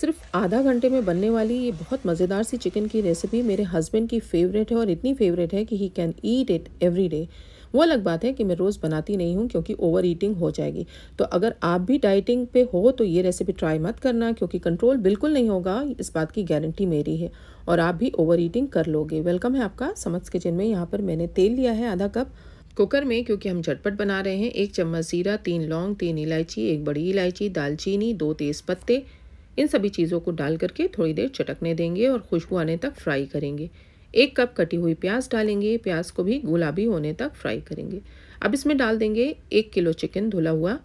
सिर्फ आधा घंटे में बनने वाली ये बहुत मज़ेदार सी चिकन की रेसिपी मेरे हस्बैंड की फेवरेट है और इतनी फेवरेट है कि he can eat it every day वो अलग बात है कि मैं रोज़ बनाती नहीं हूँ क्योंकि ओवर ईटिंग हो जाएगी तो अगर आप भी डाइटिंग पे हो तो ये रेसिपी ट्राई मत करना क्योंकि कंट्रोल बिल्कुल नहीं होगा इस बात की गारंटी मेरी है और आप भी ओवर ईटिंग कर लोगे वेलकम है आपका समझ किचन में यहाँ पर मैंने तेल लिया है आधा कप कुकर में क्योंकि हम झटपट बना रहे हैं एक चम्मच जीरा तीन लौंग तीन इलायची एक बड़ी इलायची दालचीनी दो पत्ते इन सभी चीज़ों को डाल करके थोड़ी देर चटकने देंगे और खुशबू आने तक फ्राई करेंगे एक कप कटी हुई प्याज डालेंगे प्याज को भी गुलाबी होने तक फ्राई करेंगे अब इसमें डाल देंगे एक किलो चिकन धुला हुआ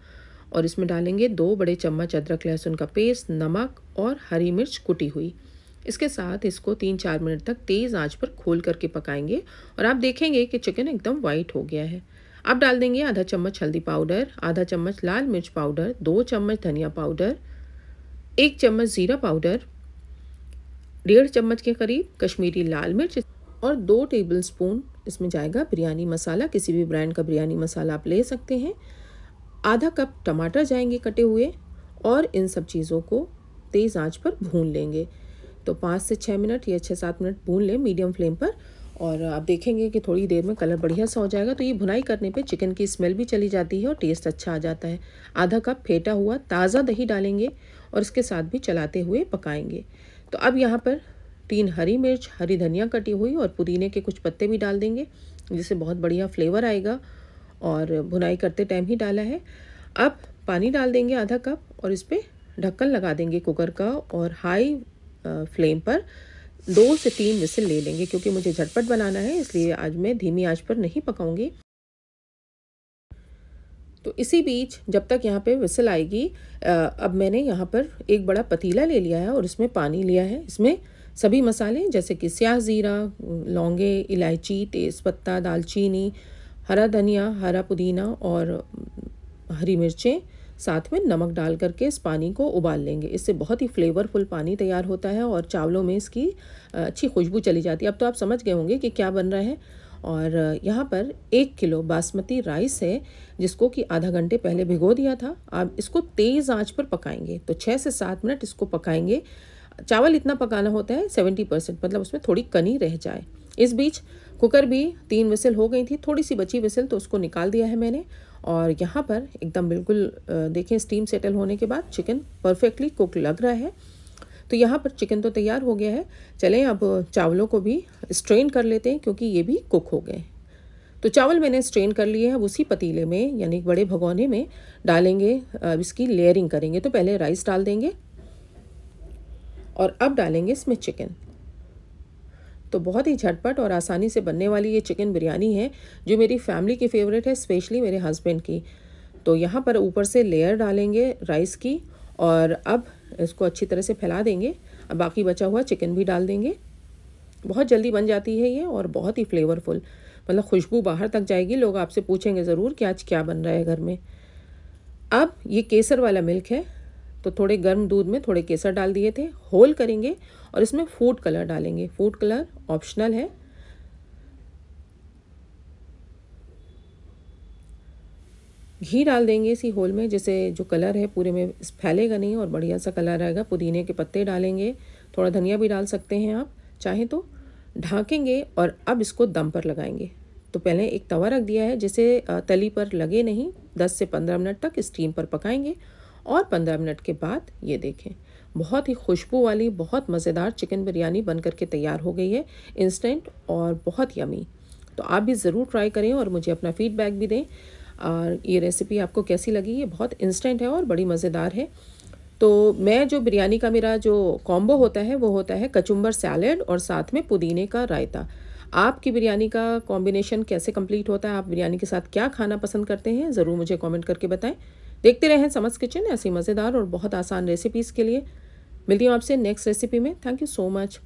और इसमें डालेंगे दो बड़े चम्मच अदरक लहसुन का पेस्ट नमक और हरी मिर्च कुटी हुई इसके साथ इसको तीन चार मिनट तक तेज़ आंच पर खोल करके पकाएंगे और आप देखेंगे कि चिकन एकदम वाइट हो गया है अब डाल देंगे आधा चम्मच हल्दी पाउडर आधा चम्मच लाल मिर्च पाउडर दो चम्मच धनिया पाउडर एक चम्मच ज़ीरा पाउडर डेढ़ चम्मच के करीब कश्मीरी लाल मिर्च और दो टेबल स्पून इसमें जाएगा बिरयानी मसाला किसी भी ब्रांड का बिरयानी मसाला आप ले सकते हैं आधा कप टमाटर जाएंगे कटे हुए और इन सब चीज़ों को तेज़ आंच पर भून लेंगे तो पाँच से छः मिनट या छः सात मिनट भून लें मीडियम फ्लेम पर और आप देखेंगे कि थोड़ी देर में कलर बढ़िया सा हो जाएगा तो ये भुनाई करने पे चिकन की स्मेल भी चली जाती है और टेस्ट अच्छा आ जाता है आधा कप फेंटा हुआ ताज़ा दही डालेंगे और इसके साथ भी चलाते हुए पकाएंगे तो अब यहाँ पर तीन हरी मिर्च हरी धनिया कटी हुई और पुदीने के कुछ पत्ते भी डाल देंगे जिससे बहुत बढ़िया फ्लेवर आएगा और भुनाई करते टाइम ही डाला है अब पानी डाल देंगे आधा कप और इस पर ढक्कन लगा देंगे कुकर का और हाई फ्लेम पर दो से तीन मिसल ले लेंगे क्योंकि मुझे झटपट बनाना है इसलिए आज मैं धीमी आंच पर नहीं पकाऊंगी तो इसी बीच जब तक यहाँ पे विसल आएगी अब मैंने यहाँ पर एक बड़ा पतीला ले लिया है और इसमें पानी लिया है इसमें सभी मसाले जैसे कि स्याह ज़ीरा लौंगे इलायची तेज़पत्ता दालचीनी हरा धनिया हरा पुदीना और हरी मिर्चें साथ में नमक डाल करके इस पानी को उबाल लेंगे इससे बहुत ही फ्लेवरफुल पानी तैयार होता है और चावलों में इसकी अच्छी खुशबू चली जाती है अब तो आप समझ गए होंगे कि क्या बन रहा है और यहाँ पर एक किलो बासमती राइस है जिसको कि आधा घंटे पहले भिगो दिया था आप इसको तेज़ आंच पर पकाएंगे तो छः से सात मिनट इसको पकाएंगे चावल इतना पकाना होता है सेवेंटी परसेंट मतलब उसमें थोड़ी कनी रह जाए इस बीच कुकर भी तीन विसल हो गई थी थोड़ी सी बची विसल तो उसको निकाल दिया है मैंने और यहाँ पर एकदम बिल्कुल देखें स्टीम सेटल होने के बाद चिकन परफेक्टली कुक लग रहा है तो यहाँ पर चिकन तो तैयार हो गया है चलें अब चावलों को भी स्ट्रेन कर लेते हैं क्योंकि ये भी कुक हो गए तो चावल मैंने स्ट्रेन कर लिए हैं अब उसी पतीले में यानी बड़े भगोने में डालेंगे अब इसकी लेयरिंग करेंगे तो पहले राइस डाल देंगे और अब डालेंगे इसमें चिकन तो बहुत ही झटपट और आसानी से बनने वाली ये चिकन बिरयानी है जो मेरी फैमिली की फेवरेट है स्पेशली मेरे हस्बैंड की तो यहाँ पर ऊपर से लेयर डालेंगे राइस की और अब इसको अच्छी तरह से फैला देंगे अब बाकी बचा हुआ चिकन भी डाल देंगे बहुत जल्दी बन जाती है ये और बहुत ही फ्लेवरफुल मतलब खुशबू बाहर तक जाएगी लोग आपसे पूछेंगे ज़रूर कि आज क्या बन रहा है घर में अब ये केसर वाला मिल्क है तो थोड़े गर्म दूध में थोड़े केसर डाल दिए थे होल करेंगे और इसमें फूड कलर डालेंगे फूड कलर ऑप्शनल है घी डाल देंगे इसी होल में जैसे जो कलर है पूरे में फैलेगा नहीं और बढ़िया सा कलर आएगा पुदीने के पत्ते डालेंगे थोड़ा धनिया भी डाल सकते हैं आप चाहें तो ढाकेंगे और अब इसको दम पर लगाएंगे तो पहले एक तवा रख दिया है जिसे तली पर लगे नहीं 10 से 15 मिनट तक स्टीम पर पकाएंगे और पंद्रह मिनट के बाद ये देखें बहुत ही खुशबू वाली बहुत मज़ेदार चिकन बिरयानी बन करके तैयार हो गई है इंस्टेंट और बहुत यमी तो आप भी ज़रूर ट्राई करें और मुझे अपना फीडबैक भी दें और ये रेसिपी आपको कैसी लगी ये बहुत इंस्टेंट है और बड़ी मज़ेदार है तो मैं जो बिरयानी का मेरा जो कॉम्बो होता है वो होता है कचुम्बर सैलड और साथ में पुदीने का रायता आपकी बिरयानी का कॉम्बिनेशन कैसे कंप्लीट होता है आप बिरयानी के साथ क्या खाना पसंद करते हैं ज़रूर मुझे कमेंट करके बताएं देखते रहें समझ किचन ऐसी मज़ेदार और बहुत आसान रेसिपीज़ के लिए मिलती हूँ आपसे नेक्स्ट रेसिपी में थैंक यू सो मच